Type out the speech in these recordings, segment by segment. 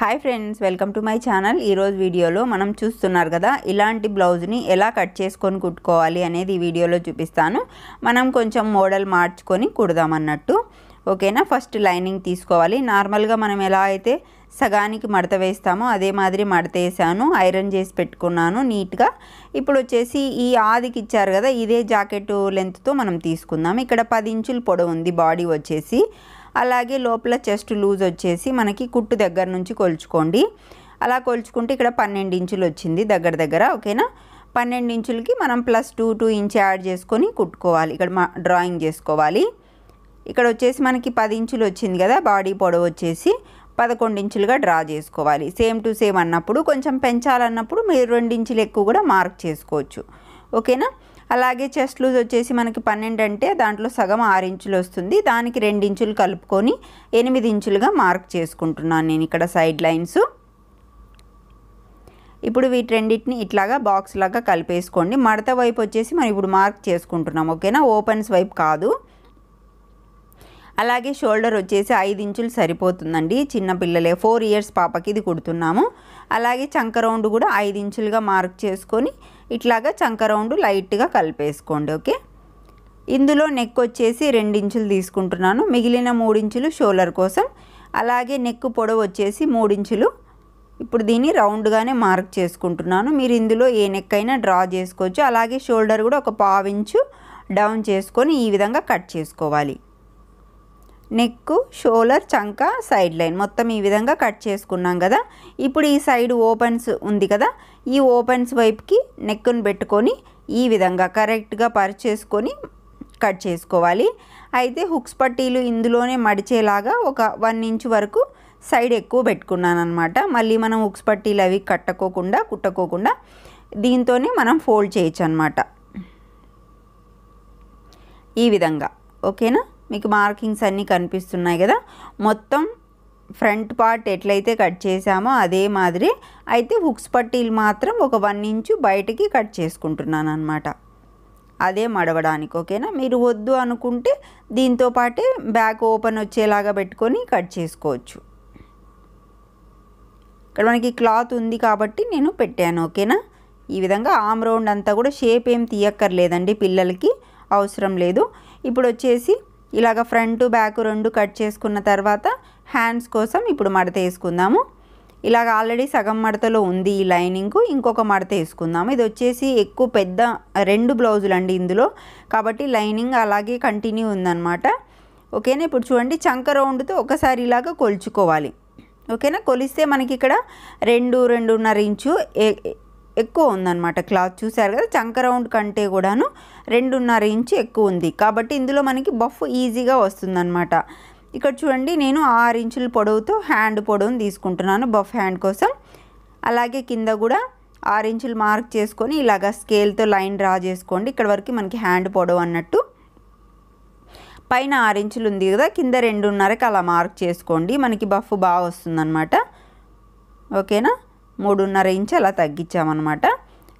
hi friends welcome to my channel ఈరోజు వీడియోలో మనం చూస్తున్నారు కదా ఇలాంటి బ్లౌజ్ని ఎలా కట్ చేసుకొని కుట్టుకోవాలి అనేది ఈ వీడియోలో చూపిస్తాను మనం కొంచెం మోడల్ మార్చుకొని కుడదామన్నట్టు ఓకేనా ఫస్ట్ లైనింగ్ తీసుకోవాలి నార్మల్గా మనం ఎలా అయితే సగానికి మడత వేస్తామో అదే మాదిరి మడత వేసాను ఐరన్ చేసి పెట్టుకున్నాను నీట్గా ఇప్పుడు వచ్చేసి ఈ ఆదికి ఇచ్చారు కదా ఇదే జాకెట్ లెంత్తో మనం తీసుకుందాం ఇక్కడ పది ఇంచులు పొడవు ఉంది బాడీ వచ్చేసి అలాగే లోపల చెస్ట్ లూజ్ వచ్చేసి మనకి కుట్టు దగ్గర నుంచి కొలుచుకోండి అలా కొలుచుకుంటే ఇక్కడ పన్నెండు ఇంచులు వచ్చింది దగ్గర దగ్గర ఓకేనా పన్నెండు ఇంచులకి మనం plus two two inch add చేసుకొని కుట్టుకోవాలి ఇక్కడ మా డ్రాయింగ్ చేసుకోవాలి ఇక్కడ వచ్చేసి మనకి పది ఇంచులు వచ్చింది కదా బాడీ పొడవు వచ్చేసి పదకొండు ఇంచులుగా డ్రా చేసుకోవాలి సేమ్ టు సేమ్ అన్నప్పుడు కొంచెం పెంచాలన్నప్పుడు మీరు రెండు ఇంచులు ఎక్కువ కూడా మార్క్ చేసుకోవచ్చు ఓకేనా అలాగే చెస్ట్ లూజ్ వచ్చేసి మనకి పన్నెండు అంటే దాంట్లో సగం ఆరు ఇంచులు వస్తుంది దానికి రెండు ఇంచులు కలుపుకొని ఎనిమిది ఇంచులుగా మార్క్ చేసుకుంటున్నాను నేను ఇక్కడ సైడ్ లైన్స్ ఇప్పుడు వీటి ఇట్లాగా బాక్స్ లాగా కలిపేసుకోండి మడత వైపు వచ్చేసి మనం ఇప్పుడు మార్క్ చేసుకుంటున్నాం ఓకేనా ఓపెన్స్ వైపు కాదు అలాగే షోల్డర్ వచ్చేసి ఐదు ఇంచులు సరిపోతుందండి చిన్న పిల్లలే ఫోర్ ఇయర్స్ పాపకి ఇది కుడుతున్నాము అలాగే చంక రౌండ్ కూడా ఐదు ఇంచులుగా మార్క్ చేసుకొని ఇట్లాగా చంక రౌండ్ లైట్గా కలిపేసుకోండి ఓకే ఇందులో నెక్ వచ్చేసి ఇంచులు తీసుకుంటున్నాను మిగిలిన మూడించులు షోల్డర్ కోసం అలాగే నెక్ పొడవు వచ్చేసి ఇంచులు ఇప్పుడు దీన్ని రౌండ్గానే మార్క్ చేసుకుంటున్నాను మీరు ఇందులో ఏ నెక్ అయినా డ్రా చేసుకోవచ్చు అలాగే షోల్డర్ కూడా ఒక పావించు డౌన్ చేసుకొని ఈ విధంగా కట్ చేసుకోవాలి నెక్ షోలర్ చంక సైడ్ లైన్ మొత్తం ఈ విధంగా కట్ చేసుకున్నాం కదా ఇప్పుడు ఈ సైడ్ ఓపెన్స్ ఉంది కదా ఈ ఓపెన్స్ వైపుకి నెక్ను పెట్టుకొని ఈ విధంగా కరెక్ట్గా పరిచేసుకొని కట్ చేసుకోవాలి అయితే హుక్స్ పట్టీలు ఇందులోనే మడిచేలాగా ఒక వన్ ఇంచ్ వరకు సైడ్ ఎక్కువ పెట్టుకున్నాను అనమాట మళ్ళీ మనం హుక్స్ పట్టీలు అవి కట్టకోకుండా కుట్టకోకుండా దీంతోనే మనం ఫోల్డ్ చేయొచ్చు అనమాట ఈ విధంగా ఓకేనా మీకు మార్కింగ్స్ అన్నీ కనిపిస్తున్నాయి కదా మొత్తం ఫ్రంట్ పార్ట్ ఎట్లయితే కట్ చేసామో అదే మాదిరి అయితే హుక్స్ పట్టీలు మాత్రం ఒక వన్ ఇంచు బయటికి కట్ చేసుకుంటున్నాను అనమాట అదే మడవడానికి ఓకేనా మీరు వద్దు అనుకుంటే దీంతో పాటే బ్యాక్ ఓపెన్ వచ్చేలాగా పెట్టుకొని కట్ చేసుకోవచ్చు ఇక్కడ మనకి క్లాత్ ఉంది కాబట్టి నేను పెట్టాను ఓకేనా ఈ విధంగా ఆమ్ రౌండ్ అంతా కూడా షేప్ ఏం తీయక్కర్లేదండి పిల్లలకి అవసరం లేదు ఇప్పుడు వచ్చేసి ఇలాగ ఫ్రంట్ బ్యాక్ రెండు కట్ చేసుకున్న తర్వాత హ్యాండ్స్ కోసం ఇప్పుడు మడత వేసుకుందాము ఇలాగ ఆల్రెడీ సగం మడతలో ఉంది ఈ లైనింగ్ ఇంకొక మడత వేసుకుందాము ఇది వచ్చేసి ఎక్కువ పెద్ద రెండు బ్లౌజులు అండి ఇందులో కాబట్టి లైనింగ్ అలాగే కంటిన్యూ ఉందన్నమాట ఓకేనా ఇప్పుడు చూడండి చంక రౌండ్తో ఒకసారి ఇలాగ కొలుచుకోవాలి ఓకేనా కొలిస్తే మనకి ఇక్కడ రెండు రెండున్నర ఇంచు ఎక్కువ ఉందన్నమాట క్లాత్ చూసారు కదా చంక రౌండ్ కంటే కూడాను రెండున్నర ఇంచు ఎక్కువ ఉంది కాబట్టి ఇందులో మనకి బఫ్ ఈజీగా వస్తుందన్నమాట ఇక్కడ చూడండి నేను ఆరు ఇంచుల పొడవుతో హ్యాండ్ పొడవును తీసుకుంటున్నాను బఫ్ హ్యాండ్ కోసం అలాగే కింద కూడా ఆరు ఇంచులు మార్క్ చేసుకొని ఇలాగ స్కేల్తో లైన్ డ్రా చేసుకోండి ఇక్కడ వరకు మనకి హ్యాండ్ పొడవు అన్నట్టు పైన ఆరు ఇంచులు ఉంది కదా కింద రెండున్నరకి అలా మార్క్ చేసుకోండి మనకి బఫ్ బాగా వస్తుందన్నమాట ఓకేనా మూడున్నర ఇంచ్ అలా తగ్గించామన్నమాట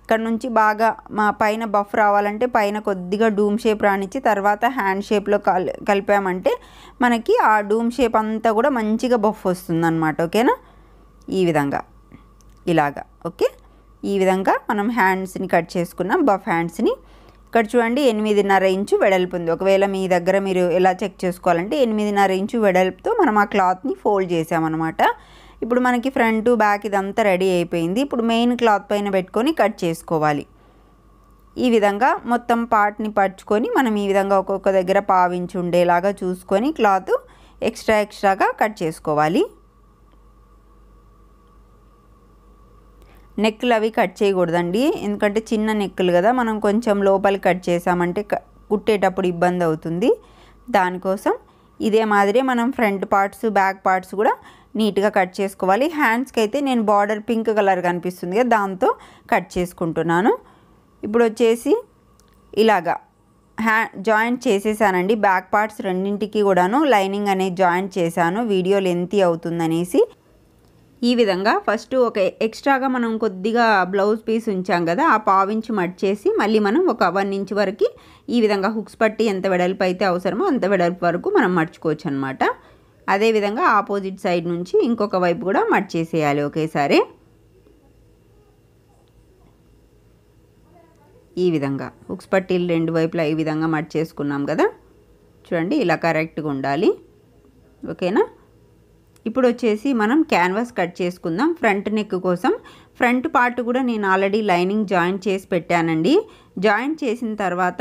ఇక్కడ నుంచి బాగా మా పైన బఫ్ రావాలంటే పైన కొద్దిగా డూమ్ షేప్ రానిచ్చి తర్వాత హ్యాండ్ షేప్లో కల్ కలిపామంటే మనకి ఆ డూమ్ షేప్ అంతా కూడా మంచిగా బఫ్ అనమాట ఓకేనా ఈ విధంగా ఇలాగా ఓకే ఈ విధంగా మనం హ్యాండ్స్ని కట్ చేసుకున్నాం బఫ్ హ్యాండ్స్ని ఇక్కడ చూడండి ఎనిమిదిన్నర ఇంచు వెడల్పు ఉంది ఒకవేళ మీ దగ్గర మీరు ఎలా చెక్ చేసుకోవాలంటే ఎనిమిదిన్నర ఇంచు వెడల్పుతో మనం ఆ క్లాత్ని ఫోల్డ్ చేసామన్నమాట ఇప్పుడు మనకి ఫ్రంట్ బ్యాక్ ఇదంతా రెడీ అయిపోయింది ఇప్పుడు మెయిన్ క్లాత్ పైన పెట్టుకొని కట్ చేసుకోవాలి ఈ విధంగా మొత్తం పార్ట్ని పరుచుకొని మనం ఈ విధంగా ఒక్కొక్క దగ్గర పావించి ఉండేలాగా చూసుకొని క్లాత్ ఎక్స్ట్రా ఎక్స్ట్రాగా కట్ చేసుకోవాలి నెక్కులు అవి కట్ చేయకూడదండి ఎందుకంటే చిన్న నెక్కులు కదా మనం కొంచెం లోపల కట్ చేసామంటే కుట్టేటప్పుడు ఇబ్బంది అవుతుంది దానికోసం ఇదే మాదిరి మనం ఫ్రంట్ పార్ట్స్ బ్యాక్ పార్ట్స్ కూడా నీట్గా కట్ చేసుకోవాలి హ్యాండ్స్కి అయితే నేను బార్డర్ పింక్ కలర్ కనిపిస్తుంది కదా దాంతో కట్ చేసుకుంటున్నాను ఇప్పుడు వచ్చేసి ఇలాగా హ్యా జాయింట్ చేసేసానండి బ్యాక్ పార్ట్స్ రెండింటికి కూడాను లైనింగ్ అనేది జాయింట్ చేశాను వీడియో లెంతీ అవుతుందనేసి ఈ విధంగా ఫస్ట్ ఒక ఎక్స్ట్రాగా మనం కొద్దిగా బ్లౌజ్ పీస్ ఉంచాం కదా ఆ పావించి మట్ చేసి మళ్ళీ మనం ఒక వన్ ఇంచ్ వరకు ఈ విధంగా హుక్స్ పట్టి ఎంత వెడల్పు అయితే అవసరమో అంత వెడల్పు వరకు మనం మర్చుకోవచ్చు అనమాట అదేవిధంగా ఆపోజిట్ సైడ్ నుంచి ఇంకొక వైపు కూడా మట్ చేసేయాలి ఒకేసారి ఈ విధంగా హుక్స్ పట్టీలు రెండు వైపులా ఈ విధంగా మట్ చేసుకున్నాం కదా చూడండి ఇలా కరెక్ట్గా ఉండాలి ఓకేనా ఇప్పుడు వచ్చేసి మనం క్యాన్వాస్ కట్ చేసుకుందాం ఫ్రంట్ నెక్ కోసం ఫ్రంట్ పార్ట్ కూడా నేను ఆల్రెడీ లైనింగ్ జాయింట్ చేసి పెట్టానండి జాయింట్ చేసిన తర్వాత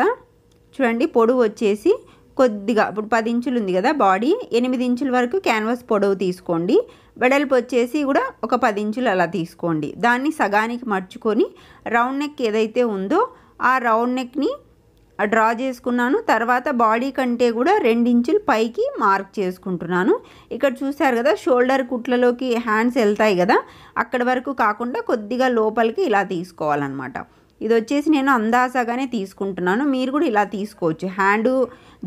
చూడండి పొడవు వచ్చేసి కొద్దిగా ఇప్పుడు పది ఇంచులు ఉంది కదా బాడీ ఎనిమిది ఇంచుల వరకు క్యాన్వాస్ పొడవు తీసుకోండి వెడల్పు వచ్చేసి కూడా ఒక పది ఇంచులు అలా తీసుకోండి దాన్ని సగానికి మర్చుకొని రౌండ్ నెక్ ఏదైతే ఉందో ఆ రౌండ్ నెక్ని డ్రా చేసుకున్నాను తర్వాత బాడీ కంటే కూడా ఇంచులు పైకి మార్క్ చేసుకుంటున్నాను ఇక్కడ చూశారు కదా షోల్డర్ కుట్లలోకి హ్యాండ్స్ వెళ్తాయి కదా అక్కడ వరకు కాకుండా కొద్దిగా లోపలికి ఇలా తీసుకోవాలన్నమాట ఇది వచ్చేసి నేను అందాసగానే తీసుకుంటున్నాను మీరు కూడా ఇలా తీసుకోవచ్చు హ్యాండు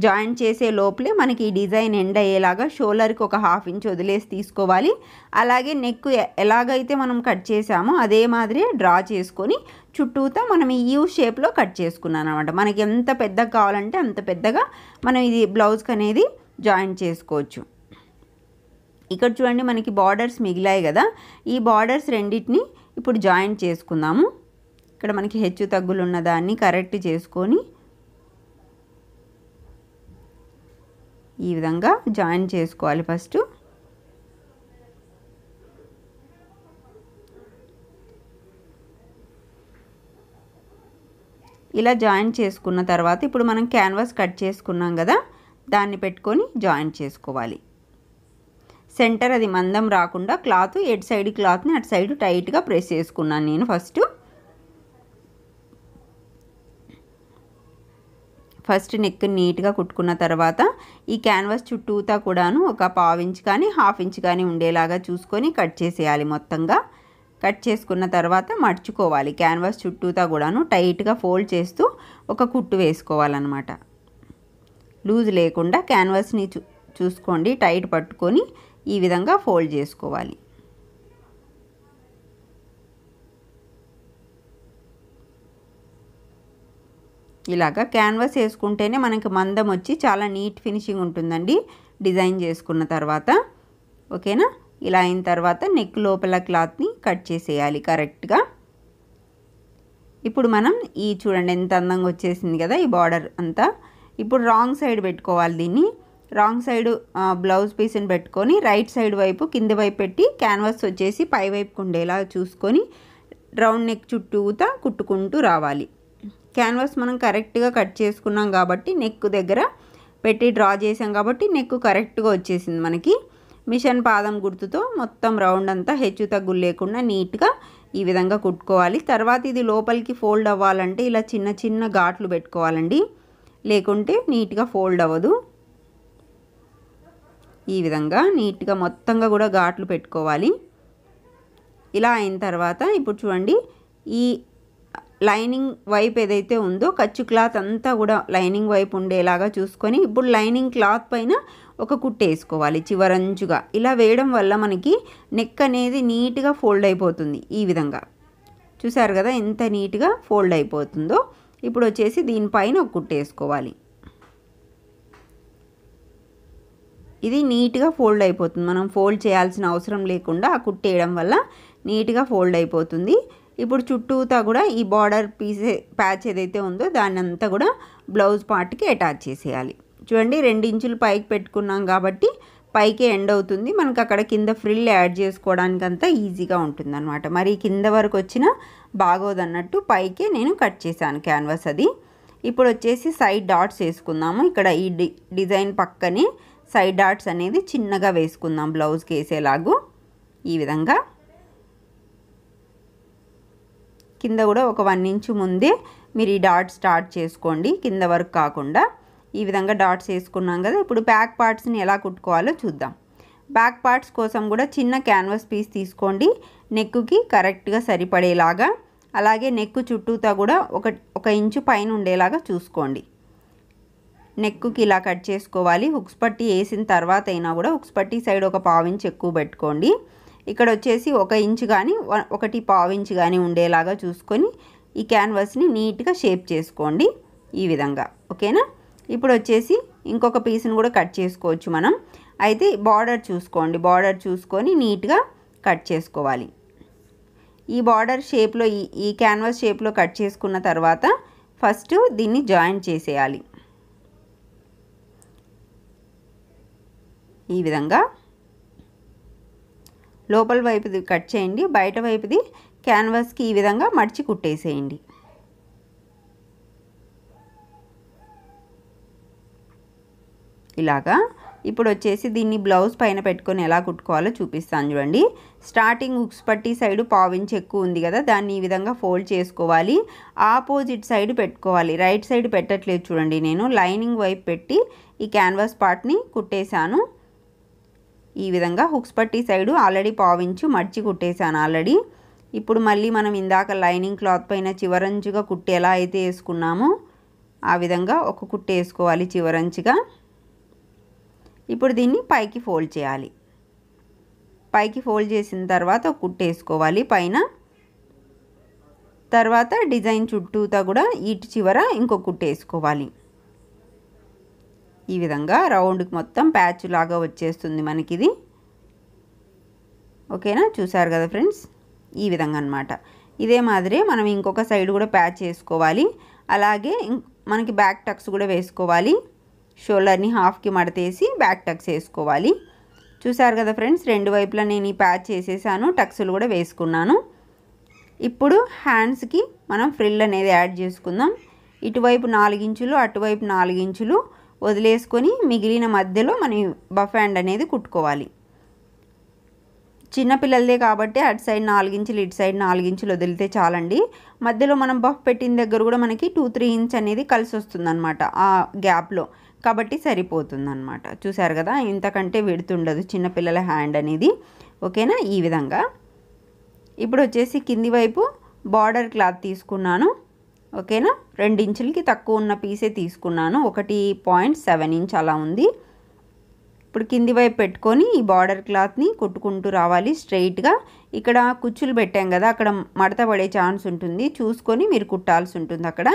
జాయింట్ చేసే లోపలే మనకి ఈ డిజైన్ ఎండ్ అయ్యేలాగా షోల్డర్కి ఒక హాఫ్ ఇంచ్ వదిలేసి తీసుకోవాలి అలాగే నెక్ ఎలాగైతే మనం కట్ చేసామో అదే మాదిరి డ్రా చేసుకొని చుట్టూతో మనం ఈ యూ షేప్లో కట్ చేసుకున్నాను అనమాట మనకి ఎంత పెద్దగా కావాలంటే అంత పెద్దగా మనం ఇది బ్లౌజ్కి అనేది జాయింట్ చేసుకోవచ్చు ఇక్కడ చూడండి మనకి బార్డర్స్ మిగిలాయి కదా ఈ బార్డర్స్ రెండింటిని ఇప్పుడు జాయింట్ చేసుకుందాము ఇక్కడ మనకి హెచ్చు తగ్గులు దాన్ని కరెక్ట్ చేసుకొని ఈ విధంగా జాయిన్ చేసుకోవాలి ఫస్ట్ ఇలా జాయిన్ చేసుకున్న తర్వాత ఇప్పుడు మనం క్యాన్వాస్ కట్ చేసుకున్నాం కదా దాన్ని పెట్టుకొని జాయిన్ చేసుకోవాలి సెంటర్ అది మందం రాకుండా క్లాత్ ఎడ్ సైడ్ క్లాత్ని అటు సైడ్ టైట్గా ప్రెస్ చేసుకున్నాను నేను ఫస్ట్ ఫస్ట్ నెక్ నీట్గా కుట్టుకున్న తర్వాత ఈ క్యాన్వాస్ చుట్టూతా కూడాను ఒక ఇంచ్ కానీ హాఫ్ ఇంచ్ కానీ ఉండేలాగా చూసుకొని కట్ చేసేయాలి మొత్తంగా కట్ చేసుకున్న తర్వాత మర్చుకోవాలి క్యాన్వాస్ చుట్టూతా కూడాను టైట్గా ఫోల్డ్ చేస్తూ ఒక కుట్టు వేసుకోవాలన్నమాట లూజ్ లేకుండా క్యాన్వాస్ని చూ చూసుకోండి టైట్ పట్టుకొని ఈ విధంగా ఫోల్డ్ చేసుకోవాలి ఇలాగ క్యాన్వాస్ వేసుకుంటేనే మనకి మందం వచ్చి చాలా నీట్ ఫినిషింగ్ ఉంటుందండి డిజైన్ చేసుకున్న తర్వాత ఓకేనా ఇలా అయిన తర్వాత నెక్ లోపల క్లాత్ని కట్ చేసేయాలి కరెక్ట్గా ఇప్పుడు మనం ఈ చూడండి ఎంత అందంగా వచ్చేసింది కదా ఈ బార్డర్ అంతా ఇప్పుడు రాంగ్ సైడ్ పెట్టుకోవాలి దీన్ని రాంగ్ సైడ్ బ్లౌజ్ పీస్ని పెట్టుకొని రైట్ సైడ్ వైపు కింద వైపు పెట్టి క్యాన్వాస్ వచ్చేసి పై వైపుకు ఉండేలా చూసుకొని రౌండ్ నెక్ చుట్టూతా కుట్టుకుంటూ రావాలి క్యాన్వాస్ మనం కరెక్ట్గా కట్ చేసుకున్నాం కాబట్టి నెక్ దగ్గర పెట్టి డ్రా చేసాం కాబట్టి నెక్ కరెక్ట్గా వచ్చేసింది మనకి మిషన్ పాదం గుర్తుతో మొత్తం రౌండ్ అంతా హెచ్చు తగ్గులు లేకుండా నీట్గా ఈ విధంగా కుట్టుకోవాలి తర్వాత ఇది లోపలికి ఫోల్డ్ అవ్వాలంటే ఇలా చిన్న చిన్న ఘాట్లు పెట్టుకోవాలండి లేకుంటే నీట్గా ఫోల్డ్ అవ్వదు ఈ విధంగా నీట్గా మొత్తంగా కూడా ఘాట్లు పెట్టుకోవాలి ఇలా అయిన తర్వాత ఇప్పుడు చూడండి ఈ లైనింగ్ వైపు ఏదైతే ఉందో కచ్చు క్లాత్ అంతా కూడా లైనింగ్ వైపు ఉండేలాగా చూసుకొని ఇప్పుడు లైనింగ్ క్లాత్ పైన ఒక కుట్టు వేసుకోవాలి చివరంచుగా ఇలా వేయడం వల్ల మనకి నెక్ అనేది నీట్గా ఫోల్డ్ అయిపోతుంది ఈ విధంగా చూసారు కదా ఎంత నీట్గా ఫోల్డ్ అయిపోతుందో ఇప్పుడు వచ్చేసి దీనిపైన ఒక కుట్టు వేసుకోవాలి ఇది నీట్గా ఫోల్డ్ అయిపోతుంది మనం ఫోల్డ్ చేయాల్సిన అవసరం లేకుండా ఆ కుట్టేయడం వల్ల నీట్గా ఫోల్డ్ అయిపోతుంది ఇప్పుడు చుట్టూతా కూడా ఈ బార్డర్ పీస్ ప్యాచ్ ఏదైతే ఉందో దాన్ని అంతా కూడా బ్లౌజ్ పార్ట్కి అటాచ్ చేసేయాలి చూడండి రెండు ఇంచులు పైకి పెట్టుకున్నాం కాబట్టి పైకే ఎండ్ అవుతుంది మనకు అక్కడ కింద ఫ్రిల్ యాడ్ చేసుకోవడానికి అంతా ఈజీగా ఉంటుంది అనమాట మరి కింద వరకు వచ్చిన బాగోదన్నట్టు పైకే నేను కట్ చేశాను క్యాన్వాస్ అది ఇప్పుడు వచ్చేసి సైడ్ డాట్స్ వేసుకుందాము ఇక్కడ ఈ డిజైన్ పక్కనే సైడ్ డాట్స్ అనేది చిన్నగా వేసుకుందాం బ్లౌజ్కి వేసేలాగూ ఈ విధంగా కింద కూడా ఒక వన్ ఇంచ్ ముందే మీరు ఈ డాట్ స్టార్ట్ చేసుకోండి కింద వరకు కాకుండా ఈ విధంగా డాట్స్ వేసుకున్నాం కదా ఇప్పుడు బ్యాక్ పార్ట్స్ని ఎలా కుట్టుకోవాలో చూద్దాం బ్యాక్ పార్ట్స్ కోసం కూడా చిన్న క్యాన్వాస్ పీస్ తీసుకోండి నెక్కుకి కరెక్ట్గా సరిపడేలాగా అలాగే నెక్కు చుట్టూతా కూడా ఒక ఒక ఇంచు పైన ఉండేలాగా చూసుకోండి నెక్కుకి ఇలా కట్ చేసుకోవాలి హుక్స్ పట్టి వేసిన తర్వాత అయినా కూడా హుక్స్ పట్టి సైడ్ ఒక పావు పావించి ఎక్కువ పెట్టుకోండి ఇక్కడ వచ్చేసి ఒక ఇంచ్ కానీ ఒకటి పావు ఇంచ్ కానీ ఉండేలాగా చూసుకొని ఈ క్యాన్వాస్ని నీట్గా షేప్ చేసుకోండి ఈ విధంగా ఓకేనా ఇప్పుడు వచ్చేసి ఇంకొక పీస్ని కూడా కట్ చేసుకోవచ్చు మనం అయితే బార్డర్ చూసుకోండి బార్డర్ చూసుకొని నీట్గా కట్ చేసుకోవాలి ఈ బార్డర్ షేప్లో ఈ ఈ క్యాన్వాస్ షేప్లో కట్ చేసుకున్న తర్వాత ఫస్ట్ దీన్ని జాయిన్ చేసేయాలి ఈ విధంగా లోపల వైపుది కట్ చేయండి బయట వైపుది క్యాన్వాస్కి ఈ విధంగా మడిచి కుట్టేసేయండి ఇలాగా ఇప్పుడు వచ్చేసి దీన్ని బ్లౌజ్ పైన పెట్టుకొని ఎలా కుట్టుకోవాలో చూపిస్తాను చూడండి స్టార్టింగ్ ఉక్స్ పట్టి సైడ్ పావించ్ ఎక్కువ ఉంది కదా దాన్ని ఈ విధంగా ఫోల్డ్ చేసుకోవాలి ఆపోజిట్ సైడ్ పెట్టుకోవాలి రైట్ సైడ్ పెట్టట్లేదు చూడండి నేను లైనింగ్ వైపు పెట్టి ఈ క్యాన్వాస్ పార్ట్ని కుట్టేశాను ఈ విధంగా హుక్స్ పట్టి సైడు ఆల్రెడీ పావించు మడిచి కుట్టేశాను ఆల్రెడీ ఇప్పుడు మళ్ళీ మనం ఇందాక లైనింగ్ క్లాత్ పైన చివరంచుగా కుట్టి ఎలా అయితే వేసుకున్నామో ఆ విధంగా ఒక కుట్టి వేసుకోవాలి చివరంచుగా ఇప్పుడు దీన్ని పైకి ఫోల్డ్ చేయాలి పైకి ఫోల్డ్ చేసిన తర్వాత ఒక కుట్టి వేసుకోవాలి పైన తర్వాత డిజైన్ చుట్టూతా కూడా ఇటు చివర ఇంకో కుట్టి వేసుకోవాలి ఈ విధంగా రౌండ్కి మొత్తం ప్యాచ్ లాగా వచ్చేస్తుంది మనకి ఇది ఓకేనా చూసారు కదా ఫ్రెండ్స్ ఈ విధంగా అనమాట ఇదే మాదిరి మనం ఇంకొక సైడ్ కూడా ప్యాచ్ వేసుకోవాలి అలాగే మనకి బ్యాక్ టక్స్ కూడా వేసుకోవాలి షోల్డర్ని హాఫ్కి మడతేసి బ్యాక్ టక్స్ వేసుకోవాలి చూసారు కదా ఫ్రెండ్స్ రెండు వైపులా నేను ఈ ప్యాచ్ చేసేసాను టక్సులు కూడా వేసుకున్నాను ఇప్పుడు హ్యాండ్స్కి మనం ఫ్రిల్ అనేది యాడ్ చేసుకుందాం ఇటువైపు నాలుగించులు అటువైపు నాలుగించులు వదిలేసుకొని మిగిలిన మధ్యలో మనం బఫ్ హ్యాండ్ అనేది కుట్టుకోవాలి చిన్నపిల్లలదే కాబట్టి అటు సైడ్ నాలుగించులు ఇటు సైడ్ నాలుగించులు వదిలితే చాలండి మధ్యలో మనం బఫ్ పెట్టిన దగ్గర కూడా మనకి టూ త్రీ ఇంచ్ అనేది కలిసి అనమాట ఆ గ్యాప్లో కాబట్టి సరిపోతుందన్నమాట చూసారు కదా ఇంతకంటే విడుతుండదు చిన్నపిల్లల హ్యాండ్ అనేది ఓకేనా ఈ విధంగా ఇప్పుడు వచ్చేసి కింది వైపు బార్డర్ క్లాత్ తీసుకున్నాను ఓకేనా రెండు ఇంచులకి తక్కువ ఉన్న పీసే తీసుకున్నాను ఒకటి పాయింట్ సెవెన్ ఇంచ్ అలా ఉంది ఇప్పుడు కింది వైపు పెట్టుకొని ఈ బార్డర్ క్లాత్ని కొట్టుకుంటూ రావాలి స్ట్రైట్గా ఇక్కడ కుచ్చులు పెట్టాం కదా అక్కడ మడత పడే ఛాన్స్ ఉంటుంది చూసుకొని మీరు కుట్టాల్సి ఉంటుంది అక్కడ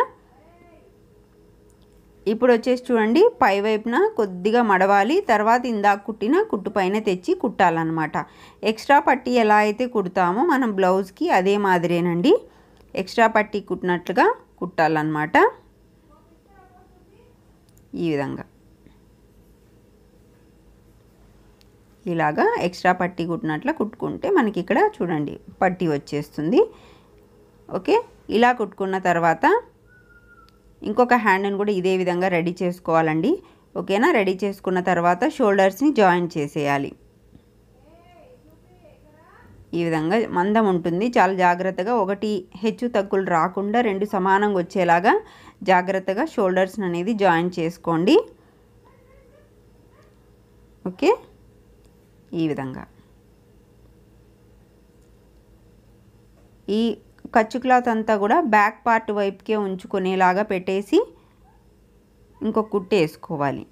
ఇప్పుడు వచ్చేసి చూడండి పై వైపున కొద్దిగా మడవాలి తర్వాత ఇందాక కుట్టిన కుట్టు పైన తెచ్చి కుట్టాలన్నమాట ఎక్స్ట్రా పట్టి ఎలా అయితే కుడతామో మనం బ్లౌజ్కి అదే మాదిరేనండి ఎక్స్ట్రా పట్టి కుట్టినట్లుగా కుట్టాలన్నమాట ఈ విధంగా ఇలాగా ఎక్స్ట్రా పట్టీ కుట్టినట్ల కుట్టుకుంటే మనకి ఇక్కడ చూడండి పట్టీ వచ్చేస్తుంది ఓకే ఇలా కుట్టుకున్న తర్వాత ఇంకొక హ్యాండ్ని కూడా ఇదే విధంగా రెడీ చేసుకోవాలండి ఓకేనా రెడీ చేసుకున్న తర్వాత షోల్డర్స్ని జాయిన్ చేసేయాలి ఈ విధంగా మందం ఉంటుంది చాలా జాగ్రత్తగా ఒకటి హెచ్చు తగ్గులు రాకుండా రెండు సమానంగా వచ్చేలాగా జాగ్రత్తగా షోల్డర్స్ అనేది జాయిన్ చేసుకోండి ఓకే ఈ విధంగా ఈ ఖర్చు క్లాత్ అంతా కూడా బ్యాక్ పార్ట్ వైపుకే ఉంచుకునేలాగా పెట్టేసి ఇంకొక కుట్టేసుకోవాలి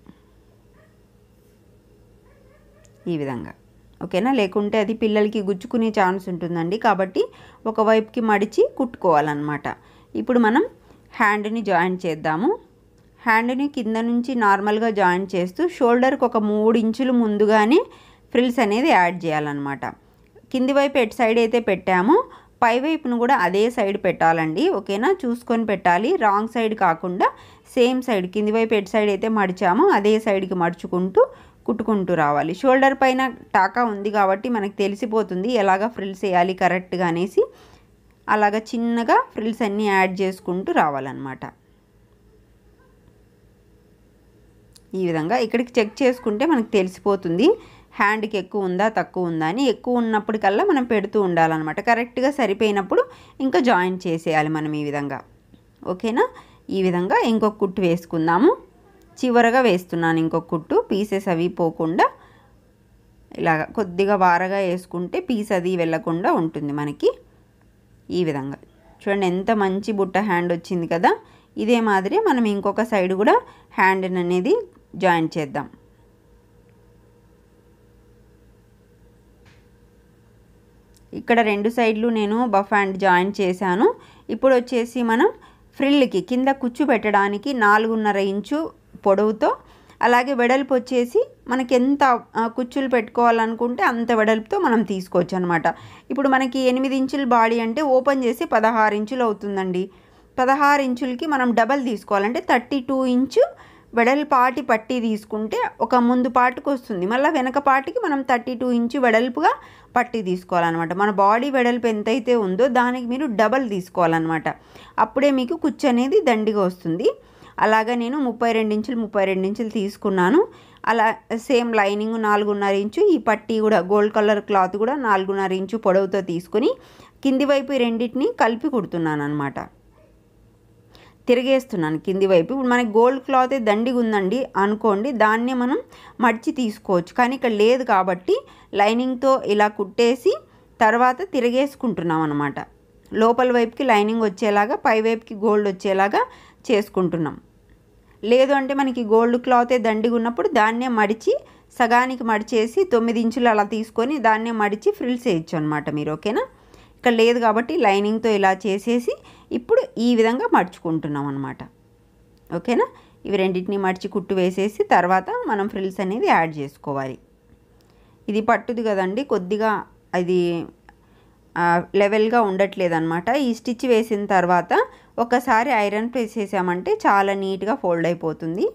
ఈ విధంగా ఓకేనా లేకుంటే అది పిల్లలకి గుచ్చుకునే ఛాన్స్ ఉంటుందండి కాబట్టి ఒకవైపుకి మడిచి కుట్టుకోవాలన్నమాట ఇప్పుడు మనం హ్యాండ్ని జాయిన్ చేద్దాము హ్యాండ్ని కింద నుంచి నార్మల్గా జాయిన్ చేస్తూ షోల్డర్కి ఒక మూడు ఇంచులు ముందుగానే ఫ్రిల్స్ అనేది యాడ్ చేయాలన్నమాట కింది వైపు ఎటు సైడ్ అయితే పెట్టామో పై వైపును కూడా అదే సైడ్ పెట్టాలండి ఓకేనా చూసుకొని పెట్టాలి రాంగ్ సైడ్ కాకుండా సేమ్ సైడ్ కింది వైపు ఎటు సైడ్ అయితే మడిచామో అదే సైడ్కి మడుచుకుంటూ కుట్టుకుంటూ రావాలి షోల్డర్ పైన టాకా ఉంది కాబట్టి మనకు తెలిసిపోతుంది ఎలాగ ఫ్రిల్స్ వేయాలి కరెక్ట్గా అనేసి అలాగ చిన్నగా ఫ్రిల్స్ అన్నీ యాడ్ చేసుకుంటూ రావాలన్నమాట ఈ విధంగా ఇక్కడికి చెక్ చేసుకుంటే మనకు తెలిసిపోతుంది హ్యాండ్కి ఎక్కువ ఉందా తక్కువ ఉందా అని ఎక్కువ ఉన్నప్పటికల్లా మనం పెడుతూ ఉండాలన్నమాట కరెక్ట్గా సరిపోయినప్పుడు ఇంకా జాయిన్ చేసేయాలి మనం ఈ విధంగా ఓకేనా ఈ విధంగా ఇంకొక కుట్టు వేసుకుందాము చివరగా వేస్తున్నాను ఇంకొక కుట్టు పీసెస్ అవి పోకుండా ఇలాగ కొద్దిగా వారగా వేసుకుంటే పీస్ అది వెళ్ళకుండా ఉంటుంది మనకి ఈ విధంగా చూడండి ఎంత మంచి బుట్ట హ్యాండ్ వచ్చింది కదా ఇదే మాదిరి మనం ఇంకొక సైడ్ కూడా హ్యాండ్ అనేది జాయింట్ చేద్దాం ఇక్కడ రెండు సైడ్లు నేను బఫ్ హ్యాండ్ జాయిన్ చేశాను ఇప్పుడు వచ్చేసి మనం ఫ్రిల్కి కింద కుచ్చు పెట్టడానికి నాలుగున్నర ఇంచు పొడవుతో అలాగే వెడల్పు వచ్చేసి మనకి ఎంత కుచ్చులు పెట్టుకోవాలనుకుంటే అంత వెడల్పుతో మనం తీసుకోవచ్చు అనమాట ఇప్పుడు మనకి ఎనిమిది ఇంచుల బాడీ అంటే ఓపెన్ చేసి పదహారు ఇంచులు అవుతుందండి పదహారు ఇంచులకి మనం డబల్ తీసుకోవాలంటే థర్టీ టూ ఇంచు వెడల్పాటి పట్టి తీసుకుంటే ఒక ముందు పాటుకు వస్తుంది మళ్ళీ వెనక పాటికి మనం థర్టీ టూ ఇంచు వెడల్పుగా పట్టి తీసుకోవాలన్నమాట మన బాడీ వెడల్పు ఎంతైతే ఉందో దానికి మీరు డబల్ తీసుకోవాలన్నమాట అప్పుడే మీకు కుచ్చు అనేది దండిగా వస్తుంది అలాగా నేను ముప్పై రెండు ఇంచులు ముప్పై రెండు ఇంచులు తీసుకున్నాను అలా సేమ్ లైనింగ్ నాలుగున్నర ఇంచు ఈ పట్టీ కూడా గోల్డ్ కలర్ క్లాత్ కూడా నాలుగున్నర ఇంచు పొడవుతో తీసుకుని కింది వైపు రెండింటిని కలిపి కుడుతున్నాను అనమాట తిరిగేస్తున్నాను కింది వైపు ఇప్పుడు మనకి గోల్డ్ క్లాత్ దండిగా ఉందండి అనుకోండి దాన్నే మనం మడిచి తీసుకోవచ్చు కానీ ఇక్కడ లేదు కాబట్టి లైనింగ్తో ఇలా కుట్టేసి తర్వాత తిరిగేసుకుంటున్నాం అనమాట లోపల వైపుకి లైనింగ్ వచ్చేలాగా పై వైపుకి గోల్డ్ వచ్చేలాగా చేసుకుంటున్నాం లేదు అంటే మనకి గోల్డ్ క్లాతే దండిగా ఉన్నప్పుడు దాన్నే మడిచి సగానికి మడిచేసి తొమ్మిది ఇంచులు అలా తీసుకొని దాన్నే మడిచి ఫ్రిల్స్ వేయచ్చు అనమాట మీరు ఓకేనా ఇక్కడ లేదు కాబట్టి లైనింగ్తో ఇలా చేసేసి ఇప్పుడు ఈ విధంగా మడుచుకుంటున్నాం అనమాట ఓకేనా ఇవి రెండింటిని మడిచి కుట్టు వేసేసి తర్వాత మనం ఫ్రిల్స్ అనేది యాడ్ చేసుకోవాలి ఇది పట్టుది కదండి కొద్దిగా అది లెవెల్గా ఉండట్లేదు అనమాట ఈ స్టిచ్ వేసిన తర్వాత ఒకసారి ఐరన్ ప్రెస్ చేసామంటే చాలా నీట్గా ఫోల్డ్ అయిపోతుంది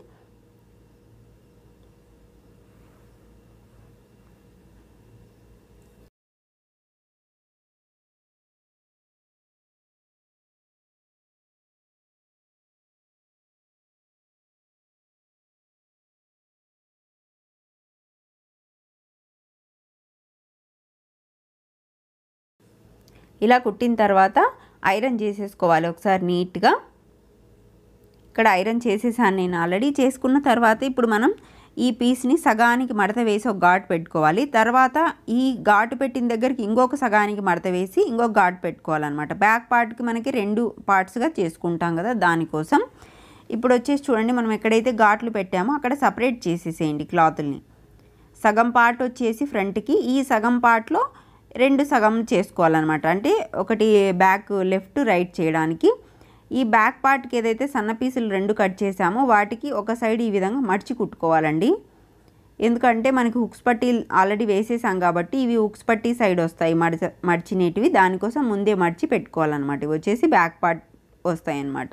ఇలా కుట్టిన తర్వాత ఐరన్ చేసేసుకోవాలి ఒకసారి నీట్గా ఇక్కడ ఐరన్ చేసేసాను నేను ఆల్రెడీ చేసుకున్న తర్వాత ఇప్పుడు మనం ఈ పీస్ని సగానికి మడత వేసి ఒక ఘాటు పెట్టుకోవాలి తర్వాత ఈ ఘాటు పెట్టిన దగ్గరికి ఇంకొక సగానికి మడత వేసి ఇంకొక ఘాటు పెట్టుకోవాలన్నమాట బ్యాక్ పార్ట్కి మనకి రెండు పార్ట్స్గా చేసుకుంటాం కదా దానికోసం ఇప్పుడు వచ్చేసి చూడండి మనం ఎక్కడైతే ఘాట్లు పెట్టామో అక్కడ సపరేట్ చేసేసేయండి క్లాతుల్ని సగం పార్ట్ వచ్చేసి ఫ్రంట్కి ఈ సగం పార్ట్లో రెండు సగం చేసుకోవాలన్నమాట అంటే ఒకటి బ్యాక్ లెఫ్ట్ రైట్ చేయడానికి ఈ బ్యాక్ పార్ట్కి ఏదైతే సన్న పీసులు రెండు కట్ చేసామో వాటికి ఒక సైడ్ ఈ విధంగా మడిచి కుట్టుకోవాలండి ఎందుకంటే మనకి హుక్స్ పట్టి ఆల్రెడీ వేసేసాం కాబట్టి ఇవి హుక్స్ పట్టి సైడ్ వస్తాయి మడిచ మడిచినేటివి దానికోసం ముందే మడిచి పెట్టుకోవాలన్నమాట ఇవి వచ్చేసి బ్యాక్ పార్ట్ వస్తాయి అన్నమాట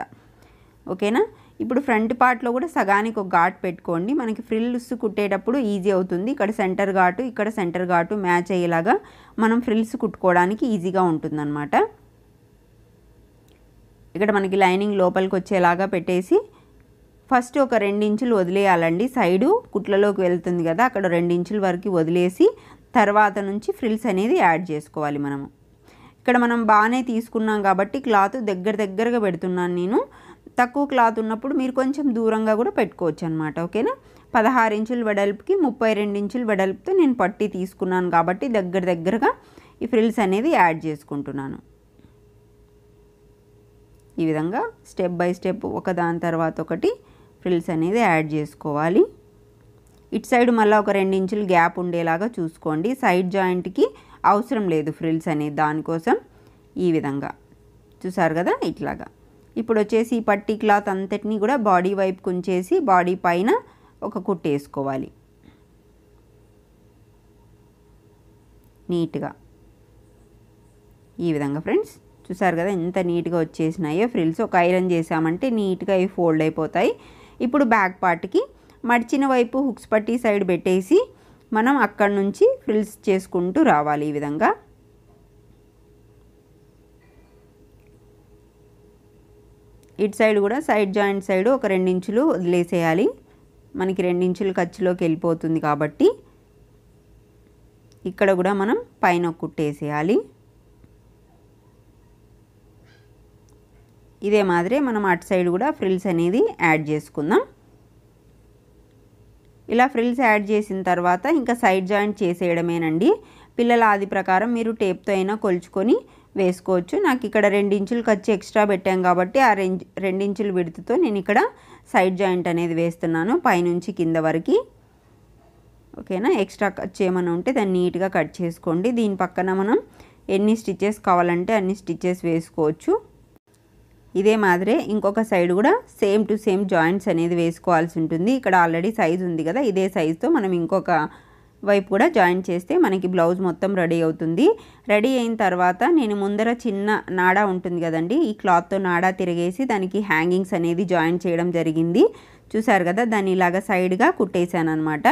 ఓకేనా ఇప్పుడు ఫ్రంట్ పార్ట్లో కూడా సగానికి ఒక ఘాట్ పెట్టుకోండి మనకి ఫ్రిల్స్ కుట్టేటప్పుడు ఈజీ అవుతుంది ఇక్కడ సెంటర్ ఘాటు ఇక్కడ సెంటర్ ఘాటు మ్యాచ్ అయ్యేలాగా మనం ఫ్రిల్స్ కుట్టుకోవడానికి ఈజీగా ఉంటుందన్నమాట ఇక్కడ మనకి లైనింగ్ లోపలికి వచ్చేలాగా పెట్టేసి ఫస్ట్ ఒక ఇంచులు వదిలేయాలండి సైడు కుట్లలోకి వెళ్తుంది కదా అక్కడ ఇంచుల వరకు వదిలేసి తర్వాత నుంచి ఫ్రిల్స్ అనేది యాడ్ చేసుకోవాలి మనము ఇక్కడ మనం బాగానే తీసుకున్నాం కాబట్టి క్లాత్ దగ్గర దగ్గరగా పెడుతున్నాను నేను తక్కువ క్లాత్ ఉన్నప్పుడు మీరు కొంచెం దూరంగా కూడా పెట్టుకోవచ్చు అనమాట ఓకేనా పదహారు ఇంచుల వెడల్పుకి ముప్పై రెండు ఇంచుల వెడల్పుతో నేను పట్టి తీసుకున్నాను కాబట్టి దగ్గర దగ్గరగా ఈ ఫ్రిల్స్ అనేది యాడ్ చేసుకుంటున్నాను ఈ విధంగా స్టెప్ బై స్టెప్ ఒక దాని తర్వాత ఒకటి ఫ్రిల్స్ అనేది యాడ్ చేసుకోవాలి ఇటు సైడ్ మళ్ళీ ఒక రెండు ఇంచులు గ్యాప్ ఉండేలాగా చూసుకోండి సైడ్ జాయింట్కి అవసరం లేదు ఫ్రిల్స్ అనేది దానికోసం ఈ విధంగా చూసారు కదా ఇట్లాగా ఇప్పుడు వచ్చేసి ఈ పట్టి క్లాత్ అంతటినీ కూడా బాడీ వైపు కుంచేసి బాడీ పైన ఒక కుట్టేసుకోవాలి నీట్గా ఈ విధంగా ఫ్రెండ్స్ చూసారు కదా ఎంత నీట్గా వచ్చేసినాయో ఫ్రిల్స్ ఒక ఐరన్ చేసామంటే నీట్గా ఇవి ఫోల్డ్ అయిపోతాయి ఇప్పుడు బ్యాక్ పార్ట్కి మడిచిన వైపు హుక్స్ పట్టి సైడ్ పెట్టేసి మనం అక్కడి నుంచి ఫ్రిల్స్ చేసుకుంటూ రావాలి ఈ విధంగా ఇటు సైడ్ కూడా సైడ్ జాయింట్ సైడ్ ఒక రెండించులు వదిలేసేయాలి మనకి రెండించులు ఖర్చులోకి వెళ్ళిపోతుంది కాబట్టి ఇక్కడ కూడా మనం పైన కుట్టేసేయాలి ఇదే మాదిరి మనం అటు సైడ్ కూడా ఫ్రిల్స్ అనేది యాడ్ చేసుకుందాం ఇలా ఫ్రిల్స్ యాడ్ చేసిన తర్వాత ఇంకా సైడ్ జాయింట్ చేసేయడమేనండి పిల్లల ఆది ప్రకారం మీరు టేప్తో అయినా కొలుచుకొని వేసుకోవచ్చు నాకు ఇక్కడ రెండు ఇంచులు ఖర్చు ఎక్స్ట్రా పెట్టాం కాబట్టి ఆ రెండు రెండించులు విడుతుతో నేను ఇక్కడ సైడ్ జాయింట్ అనేది వేస్తున్నాను పైనుంచి కింద వరకు ఓకేనా ఎక్స్ట్రా ఖర్చు ఏమైనా ఉంటే దాన్ని నీట్గా కట్ చేసుకోండి దీని పక్కన మనం ఎన్ని స్టిచ్చెస్ కావాలంటే అన్ని స్టిచ్చెస్ వేసుకోవచ్చు ఇదే మాదిరే ఇంకొక సైడ్ కూడా సేమ్ టు సేమ్ జాయింట్స్ అనేది వేసుకోవాల్సి ఉంటుంది ఇక్కడ ఆల్రెడీ సైజ్ ఉంది కదా ఇదే సైజుతో మనం ఇంకొక వైపు కూడా జాయిన్ చేస్తే మనకి బ్లౌజ్ మొత్తం రెడీ అవుతుంది రెడీ అయిన తర్వాత నేను ముందర చిన్న నాడా ఉంటుంది కదండి ఈ క్లాత్తో నాడా తిరిగేసి దానికి హ్యాంగింగ్స్ అనేది జాయిన్ చేయడం జరిగింది చూసారు కదా దాన్ని ఇలాగ సైడ్గా కుట్టేశాను అనమాట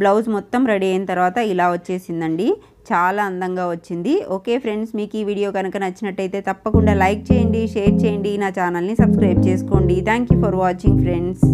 బ్లౌజ్ మొత్తం రెడీ అయిన తర్వాత ఇలా వచ్చేసిందండి చాలా అందంగా వచ్చింది ఓకే ఫ్రెండ్స్ మీకు ఈ వీడియో కనుక నచ్చినట్టయితే తప్పకుండా లైక్ చేయండి షేర్ చేయండి నా ఛానల్ని సబ్స్క్రైబ్ చేసుకోండి థ్యాంక్ ఫర్ వాచింగ్ ఫ్రెండ్స్